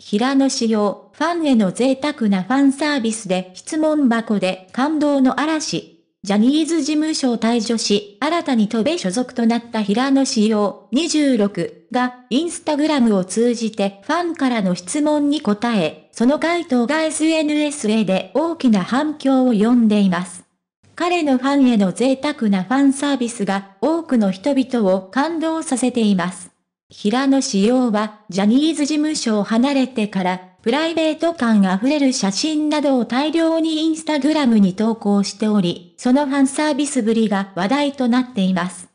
平野紫耀、ファンへの贅沢なファンサービスで質問箱で感動の嵐。ジャニーズ事務所を退所し、新たに飛べ所属となった平野紫耀26が、インスタグラムを通じてファンからの質問に答え、その回答が SNS a で大きな反響を呼んでいます。彼のファンへの贅沢なファンサービスが多くの人々を感動させています。平野紫耀は、ジャニーズ事務所を離れてから、プライベート感あふれる写真などを大量にインスタグラムに投稿しており、そのファンサービスぶりが話題となっています。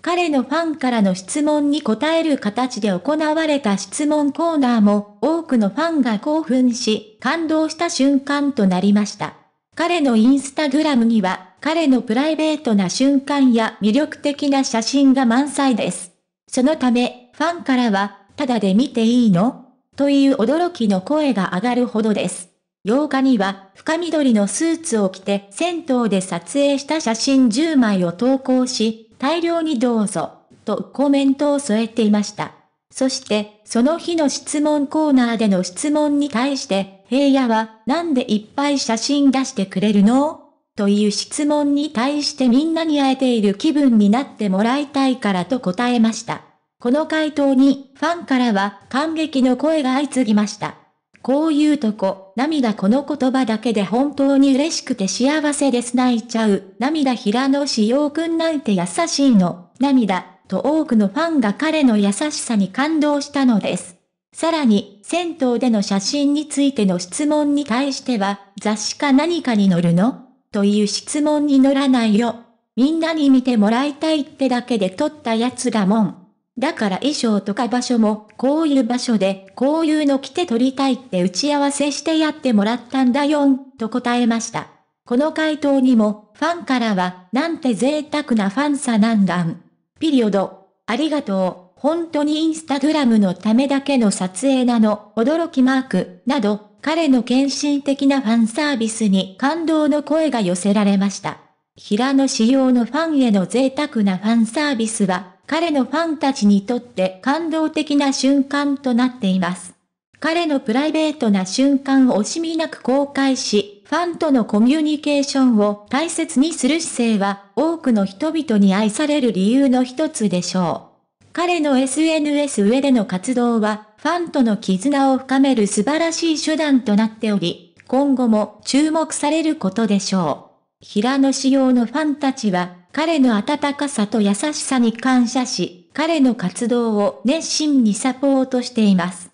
彼のファンからの質問に答える形で行われた質問コーナーも、多くのファンが興奮し、感動した瞬間となりました。彼のインスタグラムには、彼のプライベートな瞬間や魅力的な写真が満載です。そのため、ファンからは、ただで見ていいのという驚きの声が上がるほどです。8日には、深緑のスーツを着て銭湯で撮影した写真10枚を投稿し、大量にどうぞ、とコメントを添えていました。そして、その日の質問コーナーでの質問に対して、平野は、なんでいっぱい写真出してくれるのという質問に対してみんなに会えている気分になってもらいたいからと答えました。この回答にファンからは感激の声が相次ぎました。こういうとこ、涙この言葉だけで本当に嬉しくて幸せです泣いちゃう、涙平野志陽くんなんて優しいの、涙、と多くのファンが彼の優しさに感動したのです。さらに、銭湯での写真についての質問に対しては、雑誌か何かに載るのという質問に乗らないよ。みんなに見てもらいたいってだけで撮ったやつだもん。だから衣装とか場所も、こういう場所で、こういうの着て撮りたいって打ち合わせしてやってもらったんだよん、と答えました。この回答にも、ファンからは、なんて贅沢なファンさなんだん。ピリオド。ありがとう。本当にインスタグラムのためだけの撮影なの、驚きマーク、など、彼の献身的なファンサービスに感動の声が寄せられました。平野仕様のファンへの贅沢なファンサービスは、彼のファンたちにとって感動的な瞬間となっています。彼のプライベートな瞬間を惜しみなく公開し、ファンとのコミュニケーションを大切にする姿勢は、多くの人々に愛される理由の一つでしょう。彼の SNS 上での活動は、ファンとの絆を深める素晴らしい手段となっており、今後も注目されることでしょう。平野仕様のファンたちは、彼の温かさと優しさに感謝し、彼の活動を熱心にサポートしています。